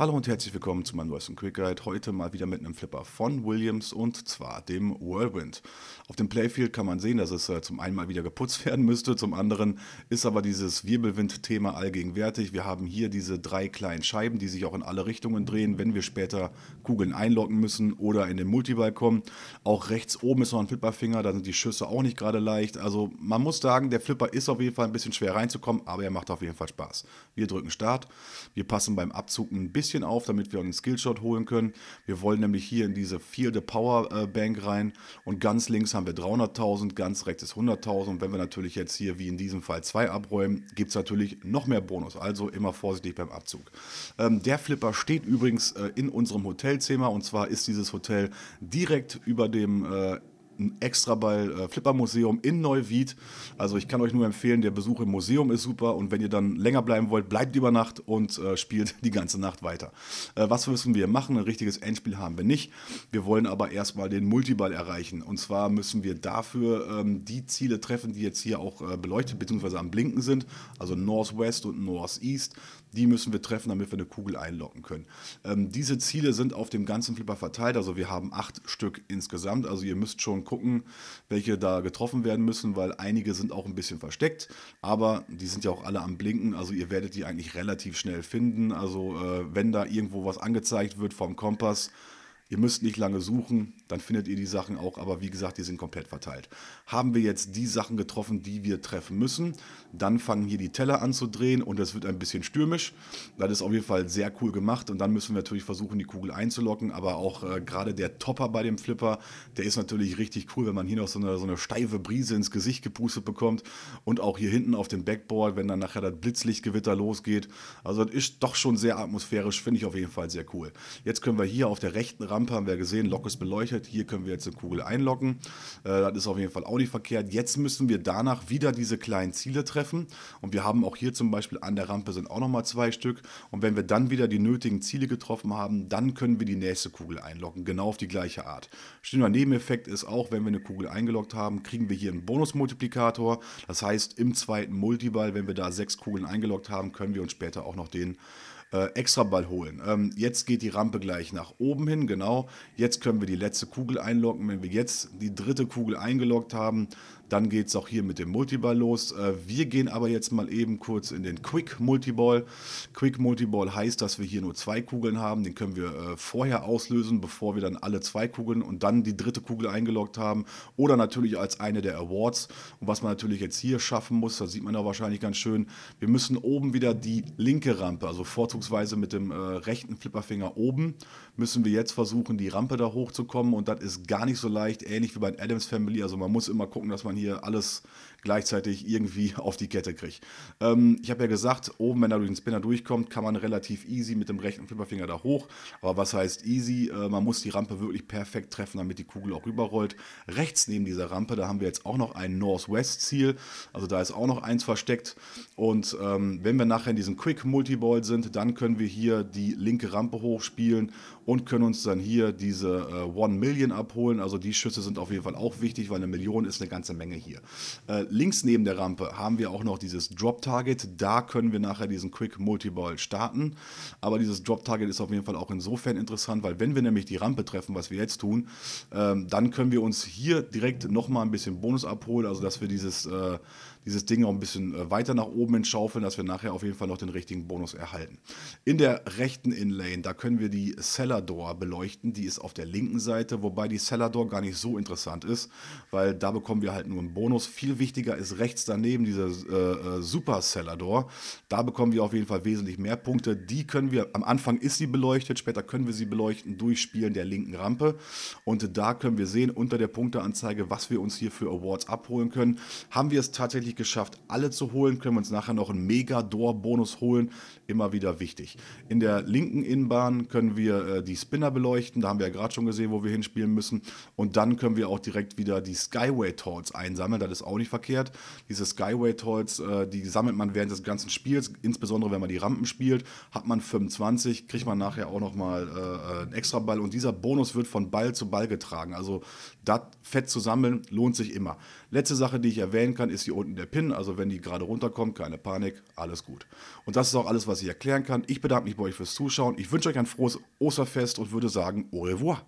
Hallo und herzlich willkommen zu meinem Western Quick Guide. Heute mal wieder mit einem Flipper von Williams und zwar dem Whirlwind. Auf dem Playfield kann man sehen, dass es äh, zum einen mal wieder geputzt werden müsste, zum anderen ist aber dieses Wirbelwind-Thema allgegenwärtig. Wir haben hier diese drei kleinen Scheiben, die sich auch in alle Richtungen drehen, wenn wir später Kugeln einlocken müssen oder in den Multiball kommen. Auch rechts oben ist noch ein Flipperfinger, da sind die Schüsse auch nicht gerade leicht. Also man muss sagen, der Flipper ist auf jeden Fall ein bisschen schwer reinzukommen, aber er macht auf jeden Fall Spaß. Wir drücken Start, wir passen beim Abzug ein bisschen bisschen auf, damit wir einen Skillshot holen können. Wir wollen nämlich hier in diese Field Power äh, Bank rein und ganz links haben wir 300.000, ganz rechts ist 100.000. Und wenn wir natürlich jetzt hier wie in diesem Fall zwei abräumen, gibt es natürlich noch mehr Bonus. Also immer vorsichtig beim Abzug. Ähm, der Flipper steht übrigens äh, in unserem Hotelzimmer und zwar ist dieses Hotel direkt über dem äh, einen Extraball äh, Flipper Museum in Neuwied. Also ich kann euch nur empfehlen, der Besuch im Museum ist super und wenn ihr dann länger bleiben wollt, bleibt über Nacht und äh, spielt die ganze Nacht weiter. Äh, was müssen wir machen? Ein richtiges Endspiel haben wir nicht. Wir wollen aber erstmal den Multiball erreichen und zwar müssen wir dafür ähm, die Ziele treffen, die jetzt hier auch äh, beleuchtet bzw. am Blinken sind, also Northwest und Northeast die müssen wir treffen, damit wir eine Kugel einlocken können. Ähm, diese Ziele sind auf dem ganzen Flipper verteilt, also wir haben acht Stück insgesamt. Also ihr müsst schon gucken, welche da getroffen werden müssen, weil einige sind auch ein bisschen versteckt, aber die sind ja auch alle am Blinken, also ihr werdet die eigentlich relativ schnell finden. Also äh, wenn da irgendwo was angezeigt wird vom Kompass, Ihr müsst nicht lange suchen, dann findet ihr die Sachen auch, aber wie gesagt, die sind komplett verteilt. Haben wir jetzt die Sachen getroffen, die wir treffen müssen, dann fangen hier die Teller an zu drehen und es wird ein bisschen stürmisch. Das ist auf jeden Fall sehr cool gemacht und dann müssen wir natürlich versuchen, die Kugel einzulocken, aber auch äh, gerade der Topper bei dem Flipper, der ist natürlich richtig cool, wenn man hier noch so eine, so eine steife Brise ins Gesicht gepustet bekommt und auch hier hinten auf dem Backboard, wenn dann nachher das Blitzlichtgewitter losgeht. Also das ist doch schon sehr atmosphärisch, finde ich auf jeden Fall sehr cool. Jetzt können wir hier auf der rechten Rampe Lampe, haben wir gesehen, Lok ist beleuchtet, hier können wir jetzt eine Kugel einlocken. Äh, das ist auf jeden Fall auch nicht verkehrt. Jetzt müssen wir danach wieder diese kleinen Ziele treffen und wir haben auch hier zum Beispiel an der Rampe sind auch nochmal zwei Stück und wenn wir dann wieder die nötigen Ziele getroffen haben, dann können wir die nächste Kugel einlocken, genau auf die gleiche Art. Schöner Nebeneffekt ist auch, wenn wir eine Kugel eingeloggt haben, kriegen wir hier einen Bonusmultiplikator. Das heißt, im zweiten Multiball, wenn wir da sechs Kugeln eingeloggt haben, können wir uns später auch noch den äh, Ball holen. Ähm, jetzt geht die Rampe gleich nach oben hin, genau. Jetzt können wir die letzte Kugel einloggen. Wenn wir jetzt die dritte Kugel eingeloggt haben, dann geht es auch hier mit dem Multiball los. Äh, wir gehen aber jetzt mal eben kurz in den Quick Multiball. Quick Multiball heißt, dass wir hier nur zwei Kugeln haben. Den können wir äh, vorher auslösen, bevor wir dann alle zwei Kugeln und dann die dritte Kugel eingeloggt haben. Oder natürlich als eine der Awards. Und was man natürlich jetzt hier schaffen muss, da sieht man auch wahrscheinlich ganz schön, wir müssen oben wieder die linke Rampe, also Vorzug vorzugsweise mit dem äh, rechten Flipperfinger oben, müssen wir jetzt versuchen, die Rampe da hochzukommen und das ist gar nicht so leicht, ähnlich wie bei Adams Family. Also man muss immer gucken, dass man hier alles gleichzeitig irgendwie auf die Kette kriegt. Ähm, ich habe ja gesagt, oben, wenn er durch den Spinner durchkommt, kann man relativ easy mit dem rechten Flipperfinger da hoch. Aber was heißt easy? Äh, man muss die Rampe wirklich perfekt treffen, damit die Kugel auch rüberrollt. Rechts neben dieser Rampe, da haben wir jetzt auch noch ein Northwest-Ziel. Also da ist auch noch eins versteckt. Und ähm, wenn wir nachher in diesem Quick Multiball sind, dann dann können wir hier die linke Rampe hochspielen und können uns dann hier diese äh, One Million abholen. Also die Schüsse sind auf jeden Fall auch wichtig, weil eine Million ist eine ganze Menge hier. Äh, links neben der Rampe haben wir auch noch dieses Drop Target. Da können wir nachher diesen Quick Multiball starten. Aber dieses Drop Target ist auf jeden Fall auch insofern interessant, weil wenn wir nämlich die Rampe treffen, was wir jetzt tun, ähm, dann können wir uns hier direkt nochmal ein bisschen Bonus abholen. Also dass wir dieses... Äh, dieses Ding auch ein bisschen äh, weiter nach oben entschaufeln, dass wir nachher auf jeden Fall noch den richtigen Bonus erhalten. In der rechten Inlane, da können wir die Cellar Door beleuchten, die ist auf der linken Seite, wobei die Cellar Door gar nicht so interessant ist, weil da bekommen wir halt nur einen Bonus. Viel wichtiger ist rechts daneben diese äh, äh, Super Cellar Door, da bekommen wir auf jeden Fall wesentlich mehr Punkte. Die können wir, am Anfang ist sie beleuchtet, später können wir sie beleuchten durch Spielen der linken Rampe und da können wir sehen unter der Punkteanzeige, was wir uns hier für Awards abholen können. Haben wir es tatsächlich tatsächlich geschafft, alle zu holen. Können wir uns nachher noch einen Mega-Door-Bonus holen. Immer wieder wichtig. In der linken Innenbahn können wir äh, die Spinner beleuchten. Da haben wir ja gerade schon gesehen, wo wir hinspielen müssen. Und dann können wir auch direkt wieder die Skyway Tolls einsammeln. Das ist auch nicht verkehrt. Diese Skyway Tolls, äh, die sammelt man während des ganzen Spiels. Insbesondere wenn man die Rampen spielt, hat man 25, kriegt man nachher auch nochmal äh, äh, einen extra Ball. Und dieser Bonus wird von Ball zu Ball getragen. Also das fett zu sammeln lohnt sich immer. Letzte Sache, die ich erwähnen kann, ist hier unten der der PIN. Also wenn die gerade runterkommt, keine Panik, alles gut. Und das ist auch alles, was ich erklären kann. Ich bedanke mich bei euch fürs Zuschauen. Ich wünsche euch ein frohes Osterfest und würde sagen, au revoir.